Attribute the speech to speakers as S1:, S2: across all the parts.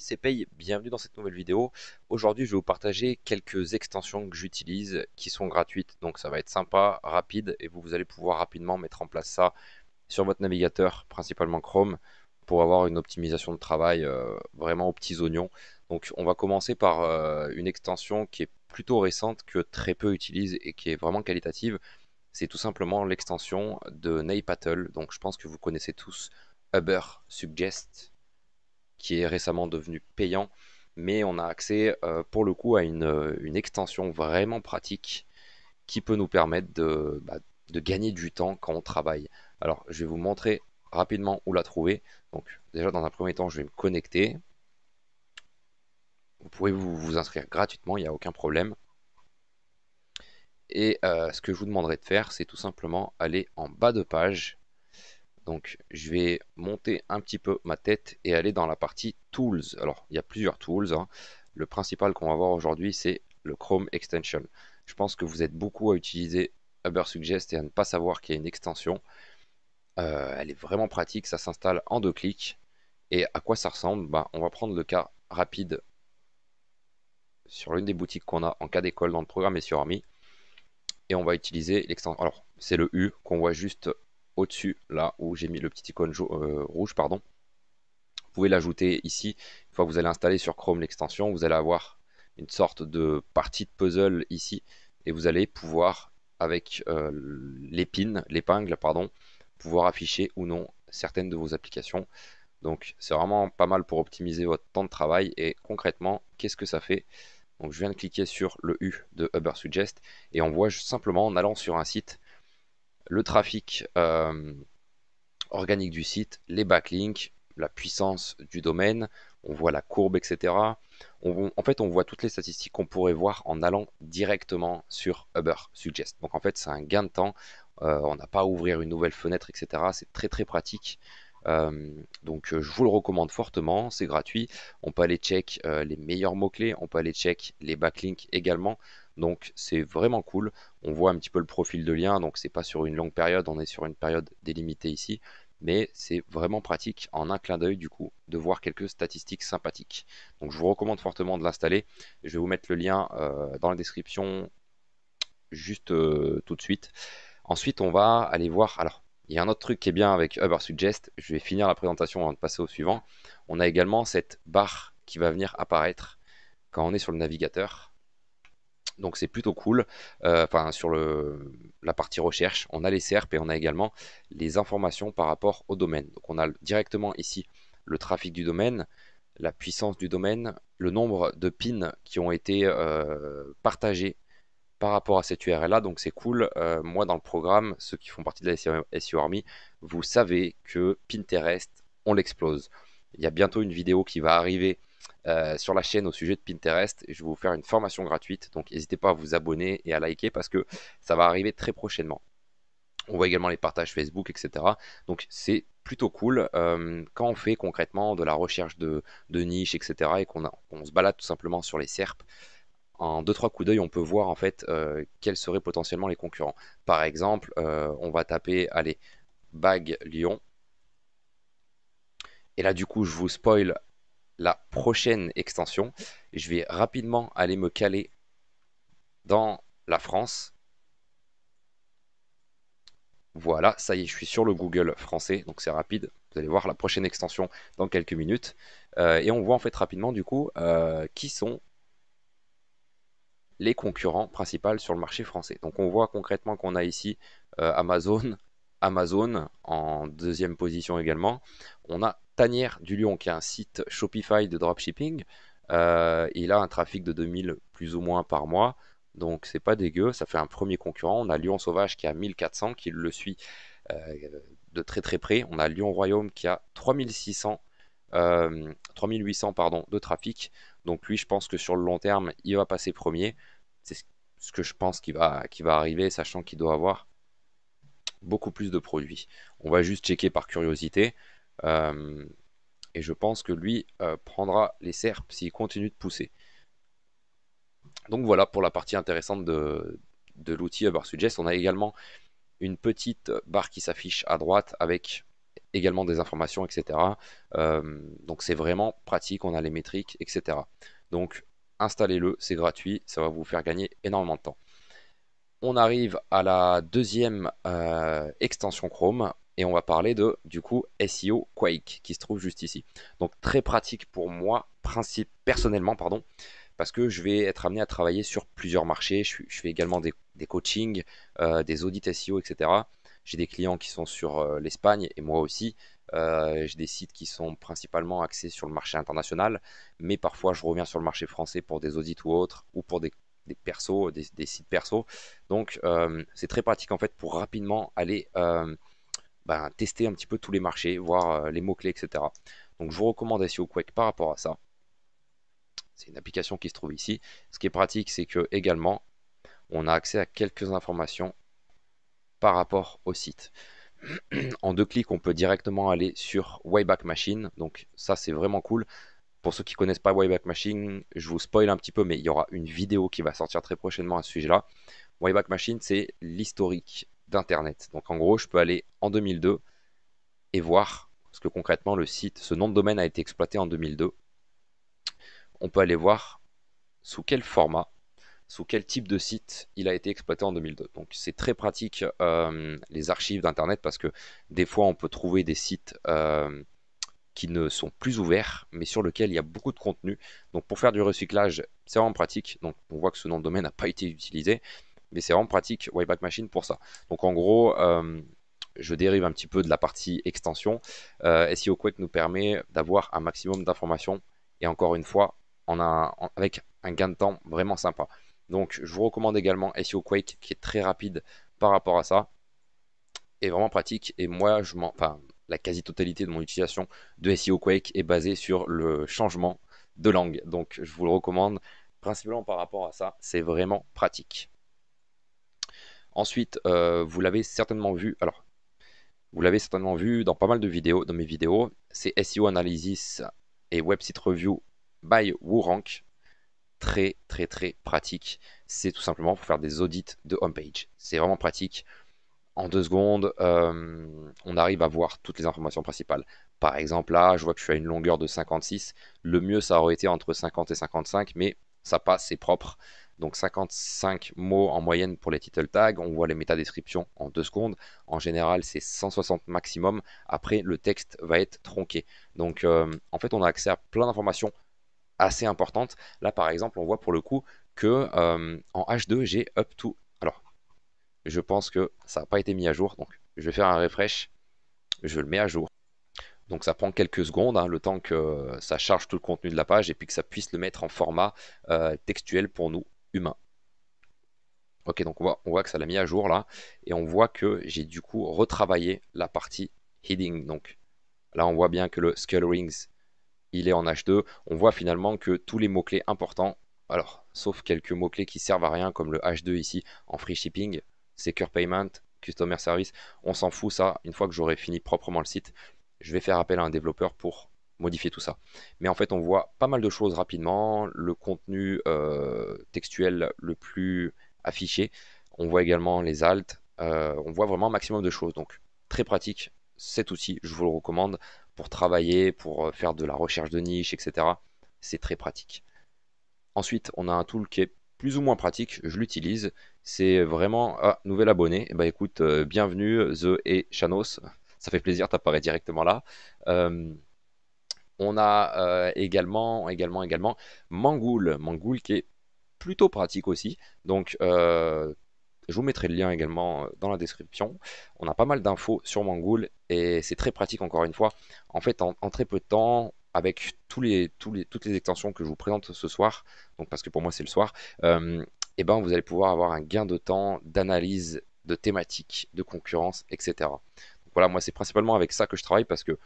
S1: c'est Pay, bienvenue dans cette nouvelle vidéo. Aujourd'hui je vais vous partager quelques extensions que j'utilise qui sont gratuites, donc ça va être sympa, rapide, et vous, allez pouvoir rapidement mettre en place ça sur votre navigateur, principalement Chrome, pour avoir une optimisation de travail euh, vraiment aux petits oignons. Donc on va commencer par euh, une extension qui est plutôt récente, que très peu utilisent et qui est vraiment qualitative. C'est tout simplement l'extension de Patel. donc je pense que vous connaissez tous Uber Suggest, qui est récemment devenu payant, mais on a accès euh, pour le coup à euh, une, extension vraiment pratique qui peut nous permettre bah, de, gagner du temps quand on travaille. Alors je vais vous montrer rapidement où la trouver. Donc déjà dans un premier temps je vais me connecter. Vous pouvez vous, inscrire gratuitement, il n'y a aucun problème. Et euh, ce que je vous demanderai de faire, c'est tout simplement aller en bas de page donc je vais monter un petit peu ma tête et aller dans la partie Tools. Alors il y a plusieurs tools. Hein. Le principal qu'on va voir aujourd'hui c'est le Chrome Extension. Je pense que vous êtes beaucoup à utiliser Ubersuggest et à ne pas savoir qu'il y a une extension. Euh, elle est vraiment pratique, ça s'installe en deux clics. Et à quoi ça ressemble bah, On va prendre le cas rapide sur l'une des boutiques qu'on a en cas d'école dans le programme et sur Ami. Et on va utiliser l'extension. Alors, c'est le U qu'on voit juste au-dessus, là où j'ai mis le petit icône euh, rouge, pardon. Vous pouvez l'ajouter ici. Une fois que vous allez installer sur Chrome l'extension, vous allez avoir une sorte de partie de puzzle ici. Et vous allez pouvoir, avec euh, l'épine, l'épingle, pardon, pouvoir afficher ou non certaines de vos applications. Donc c'est vraiment pas mal pour optimiser votre temps de travail. Et concrètement, qu'est-ce que ça fait Donc je viens de cliquer sur le U de Uber Suggest et on voit simplement en allant sur un site le trafic euh, organique du site, les backlinks, la puissance du domaine, on voit la courbe, etc. en fait, on voit toutes les statistiques qu'on pourrait voir en allant directement sur Uber Suggest. Donc en fait, c'est un gain de temps. Euh, on n'a pas à ouvrir une nouvelle fenêtre, etc. C'est très très pratique. Euh, donc euh, je vous le recommande fortement, c'est gratuit. On peut aller check euh, les meilleurs mots-clés, on peut aller check les backlinks également. Donc c'est vraiment cool. On voit un petit peu le profil de lien, donc c'est pas sur une longue période, on est sur une période délimitée ici, mais c'est vraiment pratique en un clin d'œil du coup de voir quelques statistiques sympathiques. Donc je vous recommande fortement de l'installer. Je vais vous mettre le lien dans la description juste tout de suite. Ensuite, on va aller voir. Alors, il y a un autre truc qui est bien avec Uber Suggest, je vais finir la présentation avant de passer au suivant. On a également cette barre qui va venir apparaître quand on est sur le navigateur. Donc c'est plutôt cool. Euh, enfin, sur la partie recherche, on a les SERP et on a également les informations par rapport au domaine. Donc on a directement ici le trafic du domaine, la puissance du domaine, le nombre de pins qui ont été euh, partagés par rapport à cette URL-là, donc c'est cool. Euh, moi, dans le programme, ceux qui font partie de la SEO Army, vous savez que Pinterest, on l'explose. Il y a bientôt une vidéo qui va arriver euh, sur la chaîne au sujet de Pinterest. je vais vous faire une formation gratuite, donc n'hésitez pas à vous abonner et à liker parce que ça va arriver très prochainement. On voit également les partages Facebook, etc. Donc c'est plutôt cool euh, quand on fait concrètement de la recherche de, niches, etc. et qu'on se balade tout simplement sur les SERP en deux trois coups d'œil, on peut voir en fait euh, quels seraient potentiellement les concurrents. Par exemple, euh, on va taper, allez, Bag Lyon. Et là, du coup, je vous spoil la prochaine extension. Je vais rapidement aller me caler dans la France. Voilà, ça y est, je suis sur le Google français, donc c'est rapide. Vous allez voir la prochaine extension dans quelques minutes. Euh, et on voit en fait rapidement du coup qui sont les concurrents principaux sur le marché français. Donc on voit concrètement qu'on a ici euh, Amazon, Amazon en deuxième position également. On a Tanière du Lion qui est un site Shopify de dropshipping. Euh, il a un trafic de 2000 plus ou moins par mois. Donc c'est pas dégueu, ça fait un premier concurrent. On a Lyon Sauvage qui a 1400 qui le suit euh, de très très près. On a Lyon Royaume qui a 3600, 3800 pardon, de trafic. Donc lui je pense que sur le long terme il va passer premier. C'est ce que je pense qui va, qui va arriver, sachant qu'il doit avoir beaucoup plus de produits. On va juste checker par curiosité. Euh, et je pense que lui euh, prendra les serpes s'il continue de pousser. Donc voilà pour la partie intéressante de, l'outil Bar Suggest. On a également une petite barre qui s'affiche à droite avec également des informations, etc. Euh, donc c'est vraiment pratique, on a les métriques, etc. Donc installez-le, c'est gratuit, ça va vous faire gagner énormément de temps. On arrive à la deuxième euh, extension Chrome et on va parler de du coup SEO Quake qui se trouve juste ici. Donc très pratique pour moi, principe personnellement pardon, parce que je vais être amené à travailler sur plusieurs marchés. Je, fais également des, coachings, euh, des audits SEO, etc. J'ai des clients qui sont sur euh, l'Espagne et moi aussi. Euh, j'ai des sites qui sont principalement axés sur le marché international, mais parfois je reviens sur le marché français pour des audits ou autres, ou pour des, persos, des, sites perso. Donc euh, c'est très pratique en fait pour rapidement aller euh, ben, tester un petit peu tous les marchés, voir les mots-clés, etc. Donc je vous recommande SEO Quake par rapport à ça. C'est une application qui se trouve ici. Ce qui est pratique, c'est que également, on a accès à quelques informations par rapport au site en deux clics, on peut directement aller sur Wayback Machine. Donc ça, c'est vraiment cool. Pour ceux qui connaissent pas Wayback Machine, je vous spoil un petit peu, mais il y aura une vidéo qui va sortir très prochainement à ce sujet-là. Wayback Machine, c'est l'historique d'Internet. Donc en gros, je peux aller en 2002 et voir, ce que concrètement, le site, ce nom de domaine a été exploité en 2002. On peut aller voir sous quel format sous quel type de site il a été exploité en 2002. Donc c'est très pratique euh, les archives d'Internet parce que des fois on peut trouver des sites euh, qui ne sont plus ouverts mais sur lesquels il y a beaucoup de contenu. Donc pour faire du recyclage c'est vraiment pratique. Donc on voit que ce nom de domaine n'a pas été utilisé mais c'est vraiment pratique Wayback Machine pour ça. Donc en gros... Euh, je dérive un petit peu de la partie extension. SEO Quake nous permet d'avoir un maximum d'informations et encore une fois, on a, avec un gain de temps vraiment sympa. Donc je vous recommande également SEO Quake qui est très rapide par rapport à ça. Et vraiment pratique. Et moi, je m'en... Enfin, la quasi-totalité de mon utilisation de SEO Quake est basée sur le changement de langue. Donc je vous le recommande principalement par rapport à ça. C'est vraiment pratique. Ensuite, euh, vous l'avez certainement vu. Alors, vous l'avez certainement vu dans pas mal de vidéos, dans mes vidéos. C'est SEO Analysis et Website Review by WooRank très très très pratique. C'est tout simplement pour faire des audits de home page C'est vraiment pratique. En deux secondes, euh, on arrive à voir toutes les informations principales. Par exemple, là, je vois que je suis à une longueur de 56. Le mieux, ça aurait été entre 50 et 55, mais ça passe, c'est propre. Donc 55 mots en moyenne pour les title tags, on voit les métadescriptions en deux secondes. En général, c'est 160 maximum. Après, le texte va être tronqué. Donc euh, en fait, on a accès à plein d'informations assez importante. Là, par exemple, on voit pour le coup que euh, en H2, j'ai up to. Alors, je pense que ça n'a pas été mis à jour, donc je vais faire un refresh. Je le mets à jour. Donc ça prend quelques secondes, hein, le temps que ça charge tout le contenu de la page et puis que ça puisse le mettre en format euh, textuel pour nous humains. Ok, donc on voit, que ça l'a mis à jour là, et on voit que j'ai du coup retravaillé la partie heading. Donc là, on voit bien que le Rings il est en H2. On voit finalement que tous les mots-clés importants, alors sauf quelques mots-clés qui servent à rien, comme le H2 ici en free shipping, secure payment, customer service, on s'en fout ça. Une fois que j'aurai fini proprement le site, je vais faire appel à un développeur pour modifier tout ça. Mais en fait, on voit pas mal de choses rapidement. Le contenu euh, textuel le plus affiché. On voit également les alt, euh, on voit vraiment un maximum de choses. Donc, très pratique cet outil, je vous le recommande pour travailler, pour euh, faire de la recherche de niche, etc. C'est très pratique. Ensuite, on a un tool qui est plus ou moins pratique, je l'utilise. C'est vraiment ah, nouvel abonné. Eh ben écoute, euh, bienvenue The et Chanos. Ça fait plaisir, t'apparais directement là. Euh, on a également, également, également Mangoul. Mangoul qui est plutôt pratique aussi. Donc, euh, je vous mettrai le lien également euh, dans la description. On a pas mal d'infos sur Mangoul et c'est très pratique encore une fois. En fait, en, très peu de temps, avec tous les, tous les, toutes les extensions que je vous présente ce soir, donc parce que pour moi c'est le soir, euh, eh ben vous allez pouvoir avoir un gain de temps, d'analyse, de thématiques, de concurrence, etc. Donc voilà, moi c'est principalement avec ça que je travaille parce que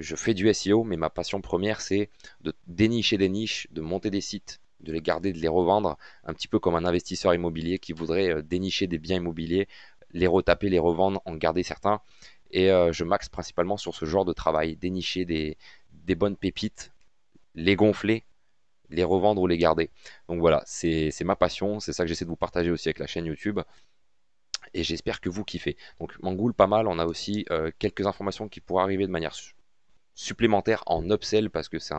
S1: je fais du SEO, mais ma passion première c'est de dénicher des niches, de monter des sites, de les garder, de les revendre, un petit peu comme un investisseur immobilier qui voudrait euh, dénicher des biens immobiliers, les retaper, les revendre, en garder certains. Et euh, je m'axe principalement sur ce genre de travail, dénicher des, bonnes pépites, les gonfler, les revendre ou les garder. Donc voilà, c'est ma passion, c'est ça que j'essaie de vous partager aussi avec la chaîne YouTube. Et j'espère que vous kiffez. Donc mangoule pas mal, on a aussi euh, quelques informations qui pourraient arriver de manière supplémentaire en upsell parce que c'est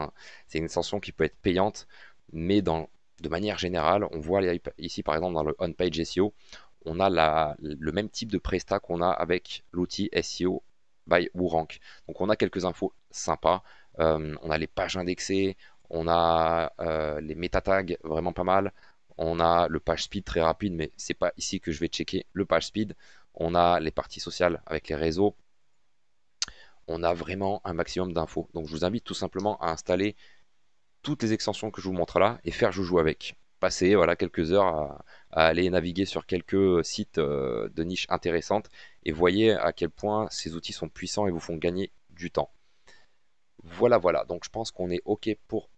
S1: une extension qui peut être payante mais dans, de manière générale, on voit ici par exemple dans le on-page SEO, on a la, le même type de presta qu'on a avec l'outil SEO by WooRank. Donc on a quelques infos sympas, euh, on a les pages indexées, on a euh, les meta tags vraiment pas mal, on a le page speed très rapide, mais c'est pas ici que je vais checker le page speed. On a les parties sociales avec les réseaux. On a vraiment un maximum d'infos. Donc je vous invite tout simplement à installer toutes les extensions que je vous montre là et faire joujou avec. Passer voilà, quelques heures à, aller naviguer sur quelques sites euh, de niche intéressantes et voyez à quel point ces outils sont puissants et vous font gagner du temps. Voilà, voilà. Donc je pense qu'on est OK pour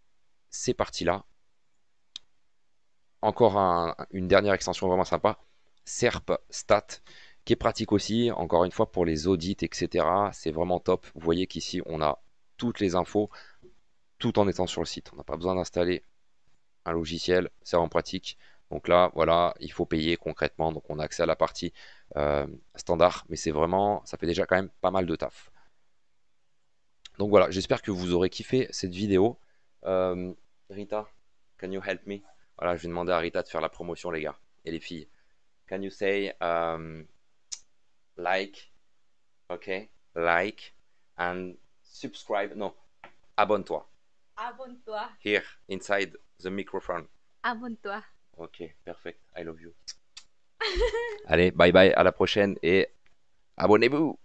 S1: ces parties-là. Encore une dernière extension vraiment sympa, SERP Stat, qui est pratique aussi, encore une fois, pour les audits, etc. C'est vraiment top. Vous voyez qu'ici, on a toutes les infos tout en étant sur le site. On n'a pas besoin d'installer un logiciel, c'est en pratique. Donc là, voilà, il faut payer concrètement. Donc on a accès à la partie euh, standard, mais c'est vraiment, ça fait déjà quand même pas mal de taf. Donc voilà, j'espère que vous aurez kiffé cette vidéo. Euh, Rita, can you help me? Voilà, je vais demander à Rita de faire la promotion, les gars et les filles. Can you say um, like, ok, like and subscribe? Non, abonne-toi abonne toi Here, inside the microphone. Avant-toi. Ok, perfect. I love you. Allez, bye bye, à la prochaine et abonnez-vous.